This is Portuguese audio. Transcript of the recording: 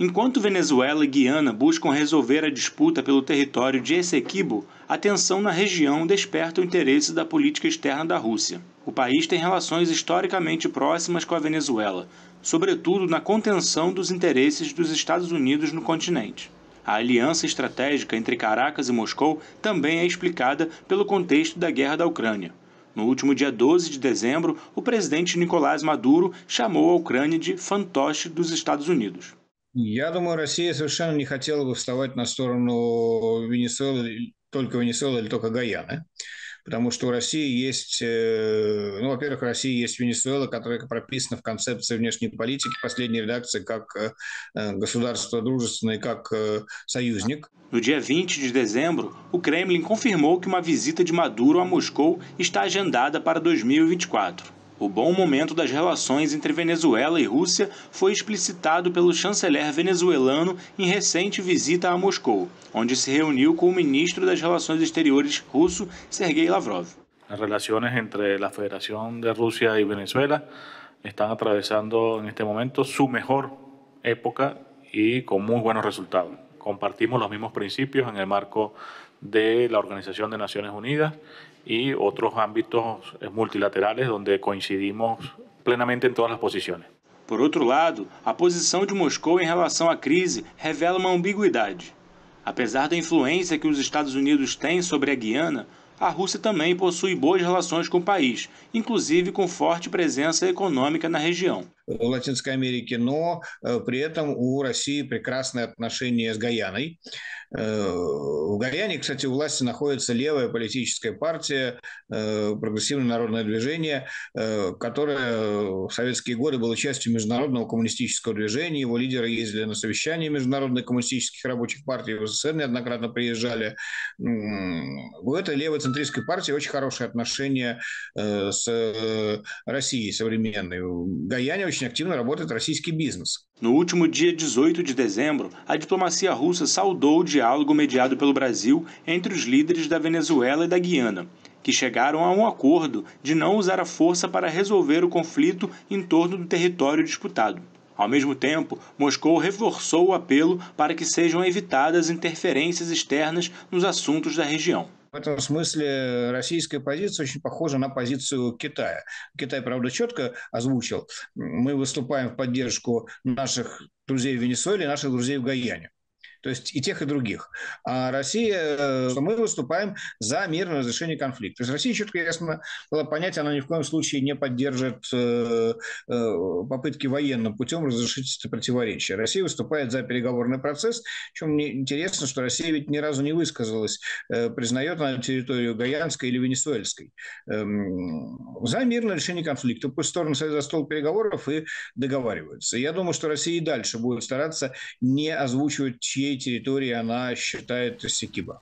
Enquanto Venezuela e Guiana buscam resolver a disputa pelo território de Essequibo, a tensão na região desperta o interesse da política externa da Rússia. O país tem relações historicamente próximas com a Venezuela, sobretudo na contenção dos interesses dos Estados Unidos no continente. A aliança estratégica entre Caracas e Moscou também é explicada pelo contexto da guerra da Ucrânia. No último dia 12 de dezembro, o presidente Nicolás Maduro chamou a Ucrânia de fantoche dos Estados Unidos. Я думаю, Россия совершенно не хотела бы вставать на сторону Венесуэлы, только Венесуэлы или только Гаяны. Потому что у России есть, э, ну, во-первых, у России есть Венесуэла, которая прописана в концепции внешней политики, последней редакции, как э, э, государство дружественное, как союзник. No dia 20 de dezembro, o Kremlin confirmou que uma visita de Maduro a Moscou está agendada para 2024. O bom momento das relações entre Venezuela e Rússia foi explicitado pelo chanceler venezuelano em recente visita a Moscou, onde se reuniu com o ministro das Relações Exteriores russo, Sergei Lavrov. As relações entre a Federação de Rússia e Venezuela estão atravessando, neste momento, sua melhor época e com muito bons resultados compartimos los mismos principios en el marco de la Organización de Naciones Unidas y otros ámbitos eh, multilaterales donde coincidimos plenamente en todas las posiciones. Por outro lado, a posição de Moscou em relação à crise revela uma ambiguidade. Apesar da influência que os Estados Unidos têm sobre a Guiana, a Rússia também possui boas relações com o país, inclusive com forte presença econômica na região. в Латинской но э, при этом у России прекрасные отношения с Гаяной. Э, в Гаяне, кстати, у власти находится левая политическая партия, э, прогрессивное народное движение, э, которое в советские годы было частью международного коммунистического движения. Его лидеры ездили на совещания международных коммунистических рабочих партий в СССР, неоднократно приезжали. У этой левой центристской партии очень хорошие отношения с Россией современной. В Гаяне очень активно работает российский бизнес. No último dia 18 de dezembro, a diplomacia russa saudou o diálogo mediado pelo Brasil entre os líderes da Venezuela e da Guiana, que chegaram a um acordo de não usar a força para resolver o conflito em torno do território disputado. Ao mesmo tempo, Moscou reforçou o apelo para que sejam evitadas interferências externas nos assuntos da região. В этом смысле российская позиция очень похожа на позицию Китая. Китай, правда, четко озвучил. Мы выступаем в поддержку наших друзей в Венесуэле, и наших друзей в Гаяне. То есть и тех, и других. А Россия, э, что мы выступаем за мирное разрешение конфликта. То есть Россия четко ясно было понять, она ни в коем случае не поддержит э, э, попытки военным путем разрешить это противоречие. Россия выступает за переговорный процесс. Чем мне интересно, что Россия ведь ни разу не высказалась, признает она территорию Гаянской или Венесуэльской. Эм, за мирное решение конфликта. Пусть стороны садятся за стол переговоров и договариваются. Я думаю, что Россия и дальше будет стараться не озвучивать чьи чьей территории она считает Сикиба.